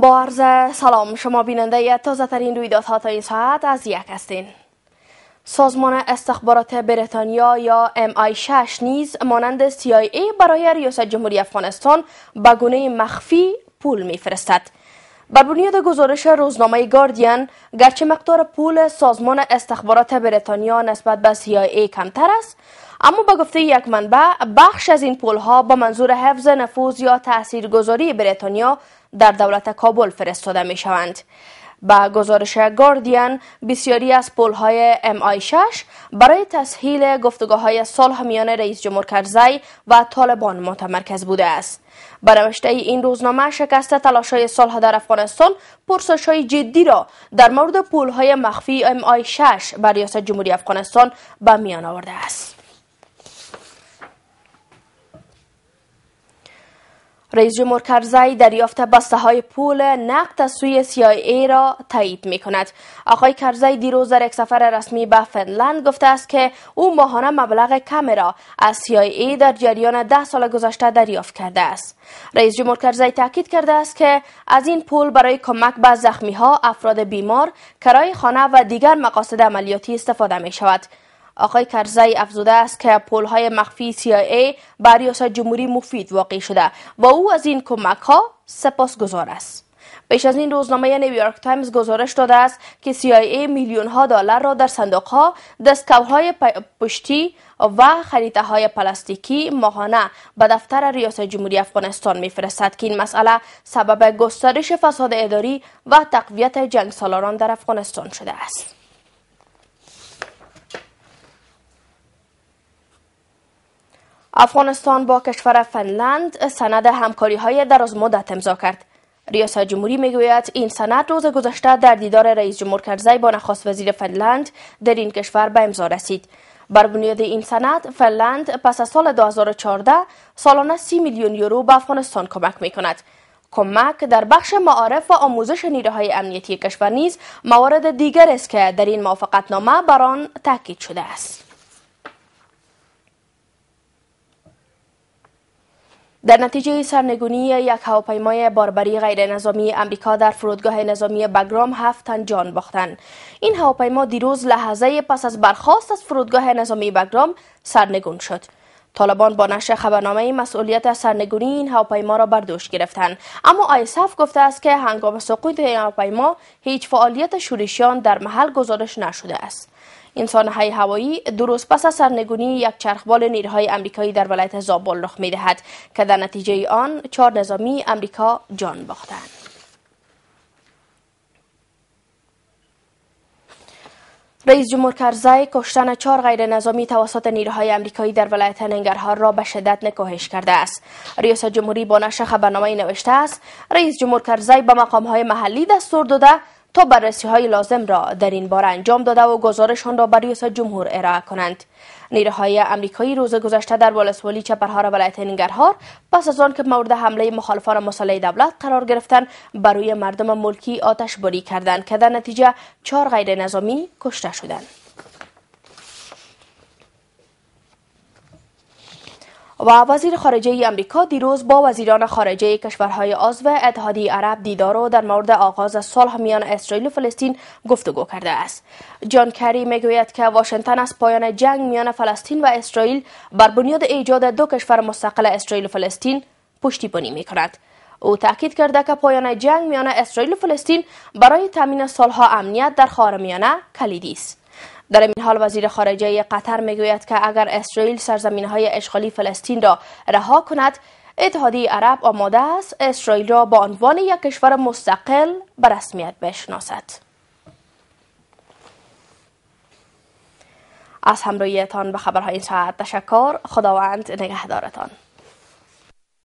با عرض سلام شما بیننده تازه ترین رویدادها تا این ساعت از یک هستین سازمان استخبارات بریتانیا یا MI6 نیز مانند ای برای ریاست جمهوری افغانستان به گونه مخفی پول میفرستد بر بنیاد گزارش روزنامه گاردین گرچه مقدار پول سازمان استخبارات بریتانیا نسبت به ای کمتر است اما به گفته یک منبع بخش از این پولها به منظور حفظ نفوذ یا گذاری بریتانیا در دولت کابل فرستاده می شوند. با گزارش گاردین بسیاری از پلهای ام آی 6 برای تسهیل گفتگاه های صلح میان رئیس جمهور کرزی و طالبان متمرکز بوده است. به نوشته این روزنامه شکست تلاش های صلح در افغانستان پرسش های جدی را در مورد پولهای مخفی ام آی 6 بر ریاست جمهوری افغانستان به میان آورده است. رئیس جمهور کرزی دریافت بسته های پول نقد از سوی CIA را تایید می کند. آقای کرزی دیروز در یک سفر رسمی به فنلند گفته است که او ماهانه مبلغ کمی را از CIA در جریان ده سال گذشته دریافت کرده است. رئیس جمهور کرزی تاکید کرده است که از این پول برای کمک به زخمی ها، افراد بیمار، کرای خانه و دیگر مقاصد عملیاتی استفاده می شود. آقای کرزی افزوده است که های مخفی CIA بر ریاست جمهوری مفید واقع شده و او از این کمک ها گذار است پیش از این روزنامه نیویورک تایمز گزارش داده است که CIA میلیون ها دلار را در صندوق ها های پشتی و خریده های پلاستیکی ماهانه به دفتر ریاست جمهوری افغانستان میفرستد که این مسئله سبب گسترش فساد اداری و تقویت جنگ سالاران در افغانستان شده است. افغانستان با کشور فنلند سند همکاری های دراز مدت امضا کرد. ریاست جمهوری میگوید این سند روز گذشته در دیدار رئیس جمهور کرزی با نخست وزیر فنلند در این کشور به امضا رسید. بر بنیاد این سند فنلند پس از سال 2014 سالانه 30 میلیون یورو به افغانستان کمک می کند. کمک در بخش معارف و آموزش نیروهای امنیتی کشور نیز موارد دیگر است که در این موافقتنامه بر آن تاکید شده است. در نتیجه سرنگونی یک هواپیمای باربری غیر نظامی امریکا در فرودگاه نظامی بگرام هفت تن جان باختند این هواپیما دیروز لحظه پس از برخاست از فرودگاه نظامی بگرام سرنگون شد طالبان با نشر خبرنامه مسئولیت سرنگونی این هواپیما را بر دوش گرفتند اما آیسف گفته است که هنگام سقوط این هواپیما هیچ فعالیت شورشیان در محل گزارش نشده است های هوایی درست پس از سرنگونی یک چرخبال نیروهای امریکایی در ولایت زابل رخ میدهد که در نتیجه آن چهار نظامی امریکا جان باختند رئیس جمهور کرزی کشتن چهار غیر نظامی توسط نیروهای امریکایی در ولایت ننگرهار را به شدت نکوهش کرده است ریاست جمهوری با نشر خبرنامه نوشته است رئیس جمهور کرزی به های محلی دستور داده تا بررسی های لازم را در این بار انجام داده و گزارشان را بر ریاست جمهور ارائه کنند نیروهای امریکایی روز گذشته در ولسوالی چپرهار ولایت ننگرهار پس از آن که مورد حمله مخالفان مسلح دولت قرار گرفتند بر روی مردم ملکی آتش باری کردند که در نتیجه چهار غیر نظامی کشته شدند و وزیر خارجه امریکا دیروز با وزیران خارجه کشورهای عضو اتحادیه عرب دیدار و در مورد آغاز صلح میان اسرائیل و فلسطین گفتگو کرده است جان کری میگوید که واشنگتن از پایان جنگ میان فلسطین و اسرائیل بر بنیاد ایجاد دو کشور مستقل اسرائیل و فلسطین پشتیبانی میکند او تاکید کرده که پایان جنگ میان اسرائیل و فلسطین برای تامین صلح امنیت در خاورمیانه کلیدی است در این حال وزیر خارجه قطر میگوید که اگر اسرائیل سرزمین های اشغالی فلسطین را رها کند اتحادیه عرب آماده است اسرائیل را با عنوان یک کشور مستقل به رسمیت بشناسد از همراهیتان به خبرهای این ساعت تشکر خداوند نگهدارتان